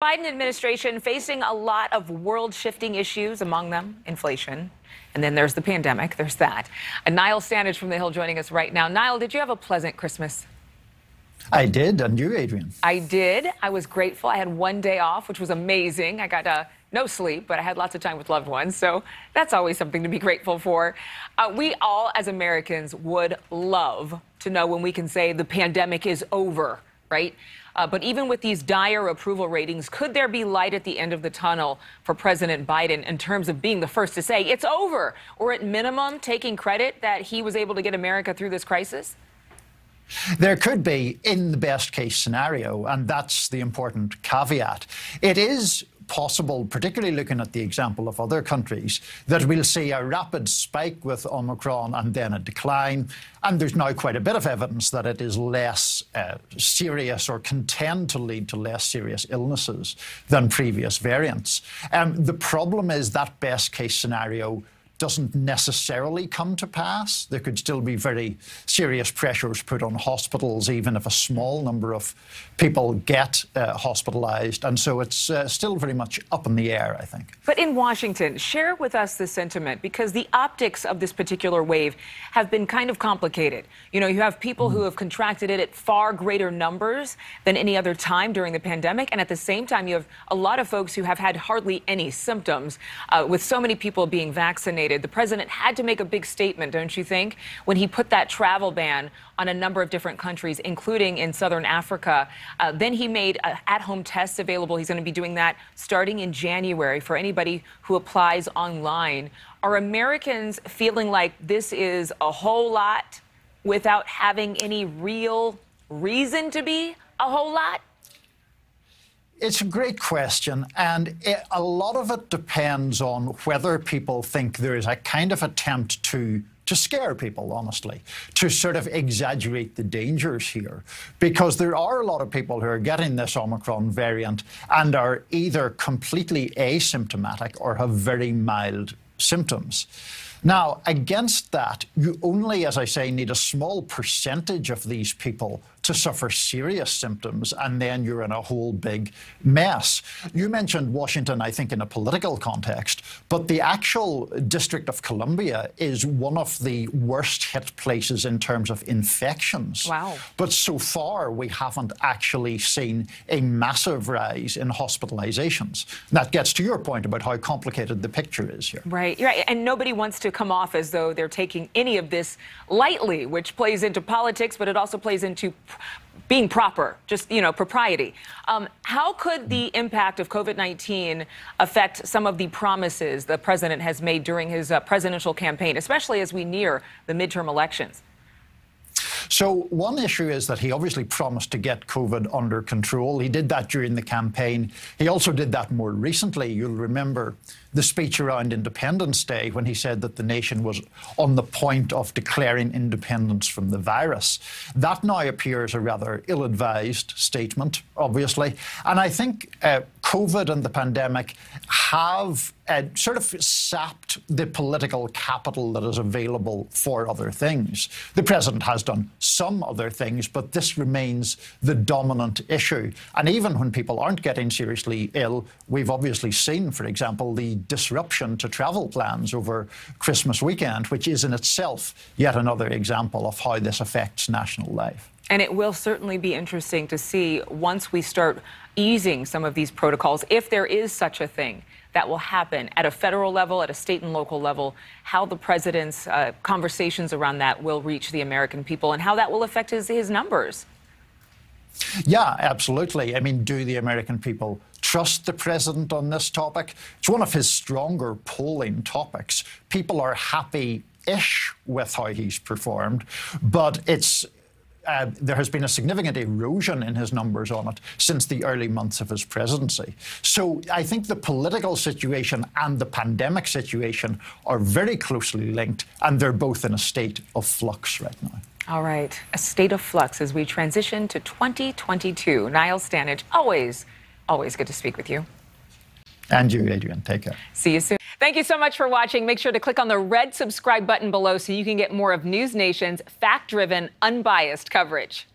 Biden administration facing a lot of world shifting issues, among them inflation. And then there's the pandemic. There's that. And Niall Standage from The Hill joining us right now. Niall, did you have a pleasant Christmas? I did. And you, Adrian? I did. I was grateful. I had one day off, which was amazing. I got uh, no sleep, but I had lots of time with loved ones. So that's always something to be grateful for. Uh, we all, as Americans, would love to know when we can say the pandemic is over right? Uh, but even with these dire approval ratings, could there be light at the end of the tunnel for President Biden in terms of being the first to say it's over, or at minimum taking credit that he was able to get America through this crisis? There could be in the best case scenario, and that's the important caveat. It is possible, particularly looking at the example of other countries, that we'll see a rapid spike with Omicron and then a decline. And there's now quite a bit of evidence that it is less uh, serious or can tend to lead to less serious illnesses than previous variants. Um, the problem is that best case scenario doesn't necessarily come to pass. There could still be very serious pressures put on hospitals, even if a small number of people get uh, hospitalized. And so it's uh, still very much up in the air, I think. But in Washington, share with us the sentiment because the optics of this particular wave have been kind of complicated. You know, you have people mm who have contracted it at far greater numbers than any other time during the pandemic. And at the same time, you have a lot of folks who have had hardly any symptoms, uh, with so many people being vaccinated. The president had to make a big statement, don't you think, when he put that travel ban on a number of different countries, including in southern Africa. Uh, then he made at home tests available. He's going to be doing that starting in January for anybody who applies online. Are Americans feeling like this is a whole lot without having any real reason to be a whole lot? It's a great question, and it, a lot of it depends on whether people think there is a kind of attempt to to scare people, honestly, to sort of exaggerate the dangers here. Because there are a lot of people who are getting this Omicron variant and are either completely asymptomatic or have very mild symptoms. Now, against that, you only, as I say, need a small percentage of these people to suffer serious symptoms, and then you're in a whole big mess. You mentioned Washington, I think, in a political context, but the actual District of Columbia is one of the worst hit places in terms of infections. Wow. But so far, we haven't actually seen a massive rise in hospitalizations. That gets to your point about how complicated the picture is here. Right, right. And nobody wants to come off as though they're taking any of this lightly, which plays into politics, but it also plays into being proper, just, you know, propriety. Um, how could the impact of COVID 19 affect some of the promises the president has made during his uh, presidential campaign, especially as we near the midterm elections? So one issue is that he obviously promised to get COVID under control. He did that during the campaign. He also did that more recently. You'll remember the speech around Independence Day when he said that the nation was on the point of declaring independence from the virus. That now appears a rather ill advised statement, obviously. And I think uh, COVID and the pandemic have uh, sort of sapped the political capital that is available for other things. The president has done some other things, but this remains the dominant issue. And even when people aren't getting seriously ill, we've obviously seen, for example, the disruption to travel plans over Christmas weekend, which is in itself yet another example of how this affects national life. And it will certainly be interesting to see once we start easing some of these protocols, if there is such a thing that will happen at a federal level, at a state and local level, how the president's uh, conversations around that will reach the American people and how that will affect his, his numbers. Yeah, absolutely. I mean, do the American people trust the president on this topic? It's one of his stronger polling topics. People are happy ish with how he's performed, but it's uh, there has been a significant erosion in his numbers on it since the early months of his presidency. So I think the political situation and the pandemic situation are very closely linked, and they're both in a state of flux right now. All right, a state of flux as we transition to 2022. Niall Stanage, always, always good to speak with you. And you, Adrian. Take care. See you soon. Thank you so much for watching. Make sure to click on the red subscribe button below so you can get more of News Nation's fact driven, unbiased coverage.